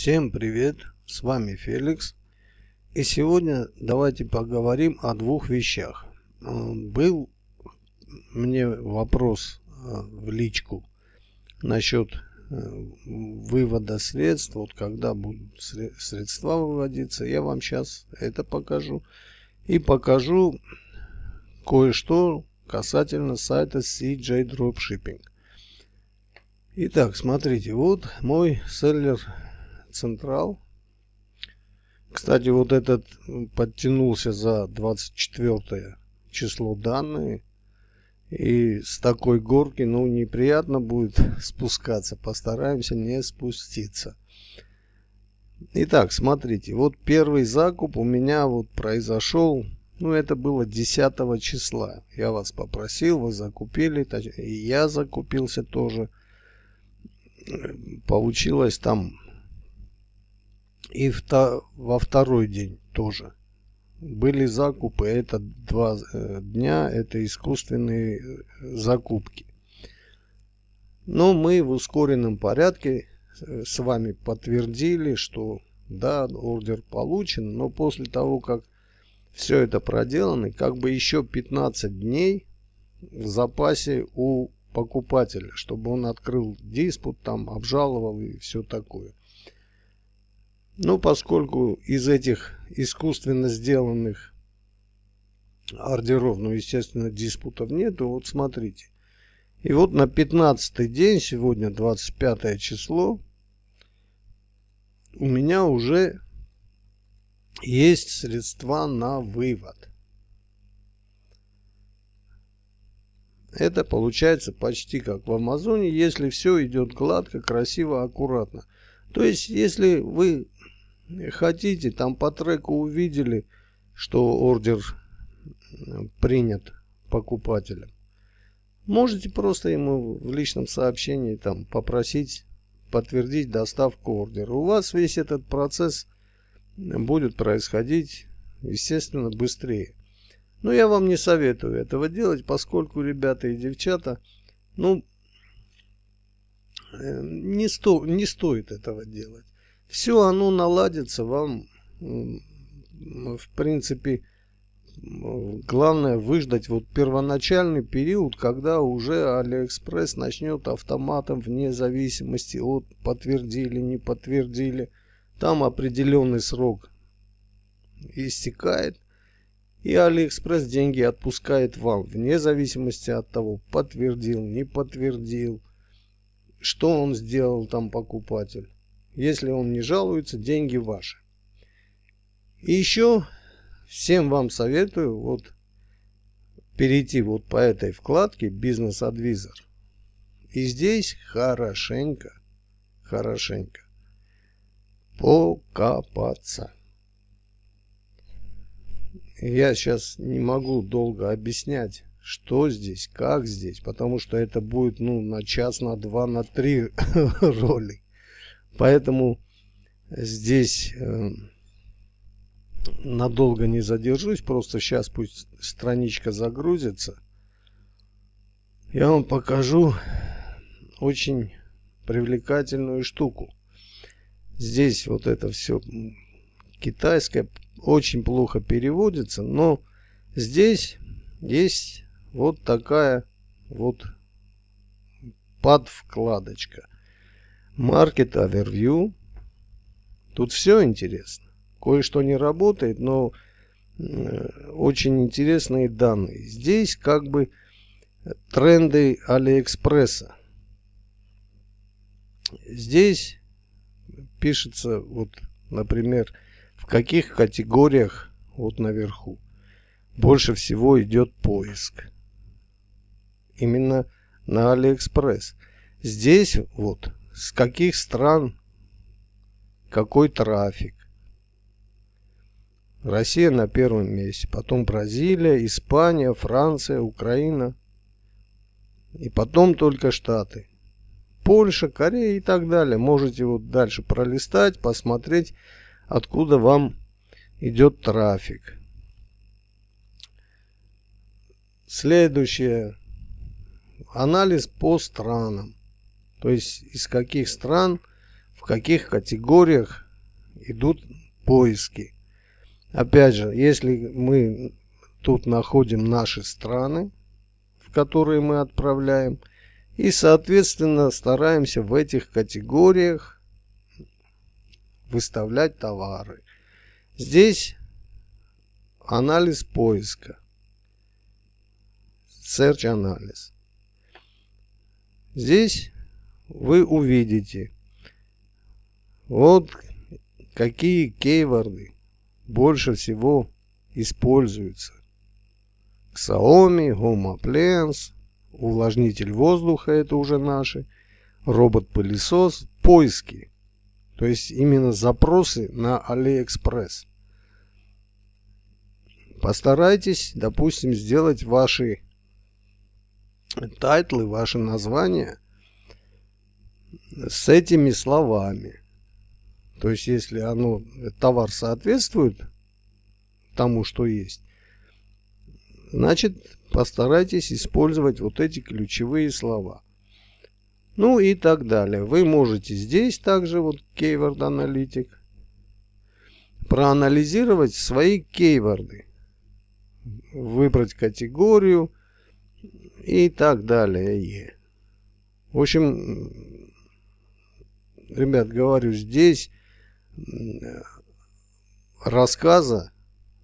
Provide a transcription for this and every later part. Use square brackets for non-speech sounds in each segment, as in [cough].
Всем привет, с вами Феликс. И сегодня давайте поговорим о двух вещах. А, был мне вопрос а, в личку насчет э, вывода средств, вот когда будут средства выводиться, я вам сейчас это покажу. И покажу кое-что касательно сайта CJ Dropshipping. Итак, смотрите, вот мой селлер Централ. Кстати, вот этот подтянулся за 24 число данные. И с такой горки, ну, неприятно будет [laughs] спускаться. Постараемся не спуститься. Итак, смотрите, вот первый закуп у меня вот произошел, ну, это было 10 числа. Я вас попросил, вы закупили, и я закупился тоже. Э, получилось там и во второй день тоже. Были закупы, это два э, дня, это искусственные э, закупки. Но мы в ускоренном порядке э, с вами подтвердили, что да, ордер получен, но после того, как все это проделано, как бы еще 15 дней в запасе у покупателя, чтобы он открыл диспут, там обжаловал и все такое. Но ну, поскольку из этих искусственно сделанных ордеров, ну, естественно, диспутов нету, вот смотрите. И вот на 15 день, сегодня 25 число, у меня уже есть средства на вывод. Это получается почти как в Амазоне, если все идет гладко, красиво, аккуратно. То есть, если вы хотите, там по треку увидели, что ордер э, принят покупателем. Можете просто ему в личном сообщении там попросить подтвердить доставку ордера. У вас весь этот процесс будет происходить, естественно, быстрее. Но я вам не советую этого делать, поскольку ребята и девчата, ну, э, не, сто, не стоит этого делать все оно наладится вам. В принципе, главное выждать вот первоначальный период, когда уже Алиэкспресс начнет автоматом вне зависимости от подтвердили, не подтвердили. Там определенный срок истекает. И Алиэкспресс деньги отпускает вам, вне зависимости от того, подтвердил, не подтвердил, что он сделал там покупатель. Если он не жалуется, деньги ваши. И еще всем вам советую вот перейти вот по этой вкладке «Бизнес-адвизор». И здесь хорошенько, хорошенько покопаться. Я сейчас не могу долго объяснять, что здесь, как здесь, потому что это будет ну, на час, на два, на три [laughs] ролик. Поэтому здесь э, надолго не задержусь, просто сейчас пусть страничка загрузится. Я вам покажу очень привлекательную штуку. Здесь вот это все китайское очень плохо переводится, но здесь есть вот такая вот подвкладочка. Market Overview. Тут все интересно. Кое-что не работает, но э, очень интересные данные. Здесь как бы тренды Алиэкспресса. Здесь пишется, вот, например, в каких категориях, вот наверху, больше всего идет поиск. Именно на Алиэкспресс. Здесь вот с каких стран какой трафик. Россия на первом месте, потом Бразилия, Испания, Франция, Украина и потом только Штаты. Польша, Корея и так далее. Можете вот дальше пролистать, посмотреть, откуда вам идет трафик. Следующее. Анализ по странам. То есть из каких стран, в каких категориях идут поиски. Опять же, если мы тут находим наши страны, в которые мы отправляем, и, соответственно, стараемся в этих категориях выставлять товары. Здесь анализ поиска. Search анализ. Здесь вы увидите вот какие кейворды больше всего используются. Xiaomi, Home увлажнитель воздуха, это уже наши, робот-пылесос, поиски. То есть именно запросы на AliExpress. Постарайтесь, допустим, сделать ваши тайтлы, ваши названия – с этими словами. То есть, если оно, товар соответствует тому, что есть, значит, постарайтесь использовать вот эти ключевые слова. Ну и так далее. Вы можете здесь также, вот Keyword аналитик проанализировать свои кейворды, выбрать категорию и так далее. В общем, ребят, говорю, здесь рассказа,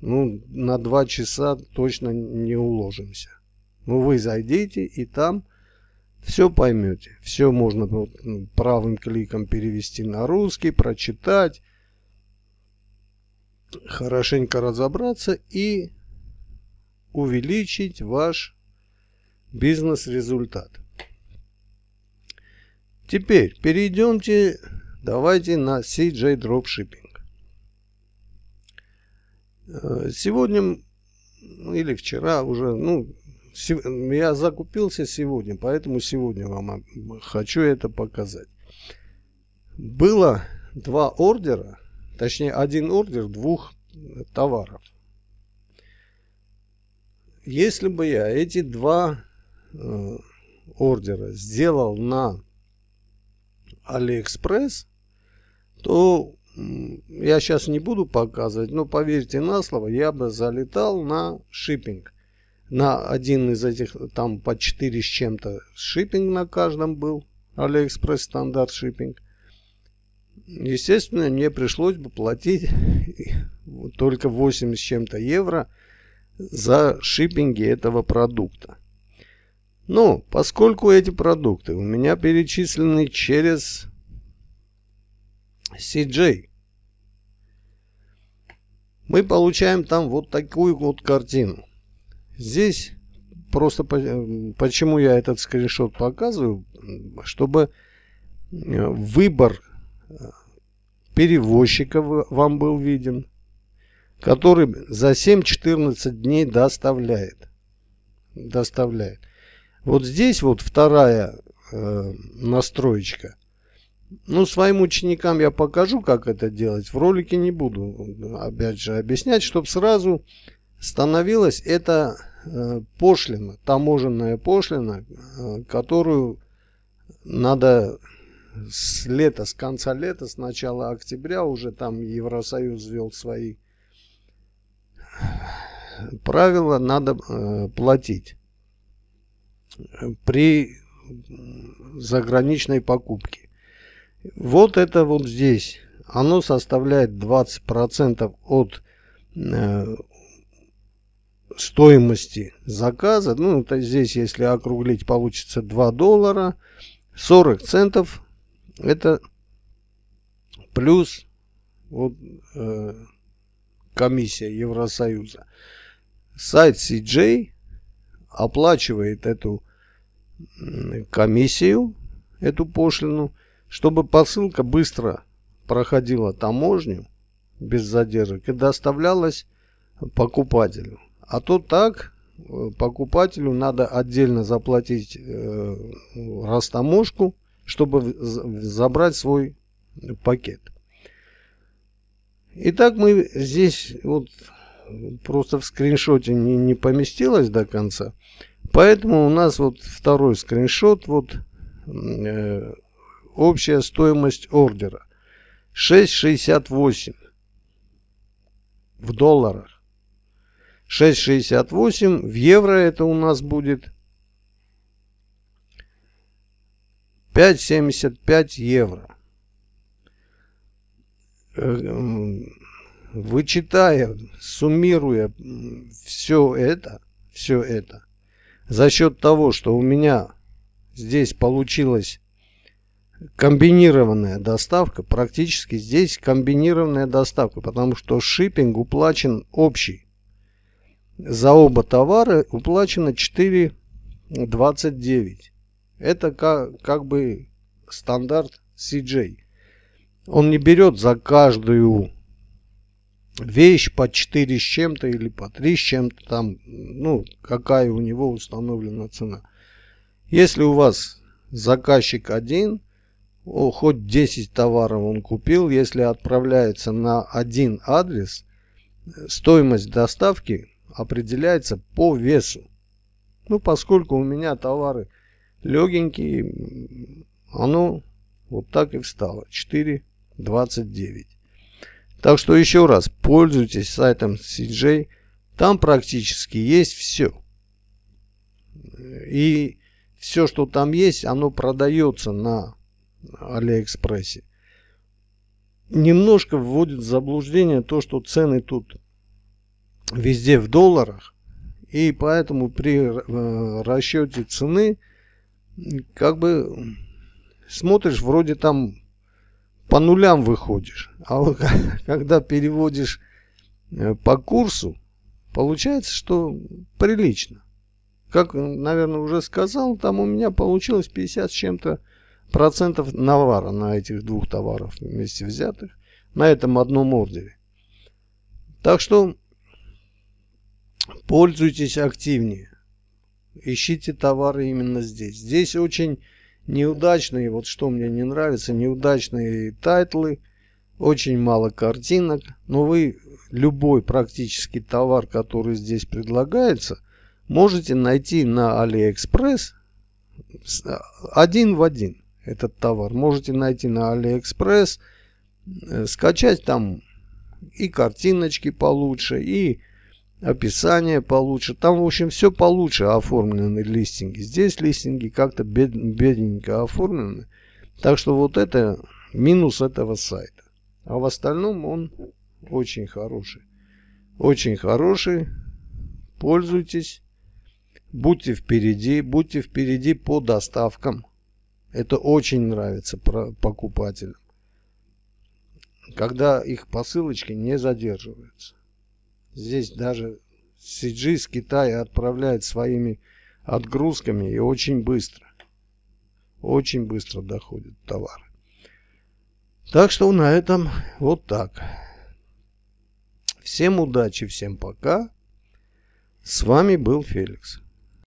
ну, на два часа точно не уложимся. Ну, вы зайдите и там все поймете. Все можно вот, ну, правым кликом перевести на русский, прочитать, хорошенько разобраться и увеличить ваш бизнес-результат. Теперь перейдемте, давайте на CJ Dropshipping. Э, сегодня ну, или вчера уже, ну, я закупился сегодня, поэтому сегодня вам хочу это показать. Было два ордера, точнее один ордер двух товаров. Если бы я эти два э, ордера сделал на Алиэкспресс, то я сейчас не буду показывать, но поверьте на слово, я бы залетал на шиппинг. На один из этих, там по 4 с чем-то шиппинг на каждом был. Алиэкспресс стандарт шиппинг. Естественно, мне пришлось бы платить [laughs] только 8 с чем-то евро за шиппинги этого продукта. Ну, поскольку эти продукты у меня перечислены через CJ, мы получаем там вот такую вот картину. Здесь просто э, почему я этот скриншот показываю, чтобы э, выбор э, перевозчика вам был виден, который за 7-14 дней доставляет. Доставляет. Вот здесь вот вторая э, настроечка. Ну, своим ученикам я покажу, как это делать. В ролике не буду, э, опять же, объяснять, чтобы сразу становилась эта э, пошлина, таможенная пошлина, э, которую надо с лета, с конца лета, с начала октября уже там Евросоюз ввел свои э, правила, надо э, платить при заграничной покупке. Вот это вот здесь. Оно составляет 20% от э, стоимости заказа. Ну, это здесь, если округлить, получится 2 доллара. 40 центов это плюс вот, э, комиссия Евросоюза. Сайт CJ оплачивает эту комиссию, эту пошлину, чтобы посылка быстро проходила таможню без задержек и доставлялась покупателю. А то так э, покупателю надо отдельно заплатить э, растаможку, чтобы забрать свой пакет. Итак, мы здесь вот просто в скриншоте не, не поместилось до конца. Поэтому у нас вот второй скриншот, вот э, общая стоимость ордера 6,68 в долларах. 6,68 в евро это у нас будет 5,75 евро э, вычитая, суммируя все это, все это, за счет того, что у меня здесь получилась комбинированная доставка, практически здесь комбинированная доставка, потому что шиппинг уплачен общий. За оба товара уплачено 4,29. Это как, как бы стандарт CJ. Он не берет за каждую вещь по 4 с чем-то или по 3 с чем-то там, ну, какая у него установлена цена. Если у вас заказчик один, о, хоть 10 товаров он купил, если отправляется на один адрес, стоимость доставки определяется по весу. Ну, поскольку у меня товары легенькие, оно вот так и встало. 4,29. Так что еще раз, пользуйтесь сайтом CJ, там практически есть все. И все, что там есть, оно продается на Алиэкспрессе. Немножко вводит в заблуждение то, что цены тут везде в долларах. И поэтому при э, расчете цены как бы смотришь, вроде там по нулям выходишь. А [laughs] когда переводишь э, по курсу, получается, что прилично. Как, наверное, уже сказал, там у меня получилось 50 с чем-то процентов навара на этих двух товаров вместе взятых на этом одном ордере. Так что пользуйтесь активнее. Ищите товары именно здесь. Здесь очень Неудачные, вот что мне не нравится, неудачные тайтлы, очень мало картинок, но вы любой практически товар, который здесь предлагается, можете найти на Алиэкспресс а, один в один этот товар. Можете найти на Алиэкспресс, э, скачать там и картиночки получше, и описание получше. Там, в общем, все получше оформлены листинги. Здесь листинги как-то бед, бедненько оформлены. Так что вот это минус этого сайта. А в остальном он очень хороший. Очень хороший. Пользуйтесь. Будьте впереди. Будьте впереди по доставкам. Это очень нравится покупателям. Когда их посылочки не задерживаются. Здесь даже CG из Китая отправляет своими отгрузками и очень быстро. Очень быстро доходит товар. Так что на этом вот так. Всем удачи, всем пока. С вами был Феликс.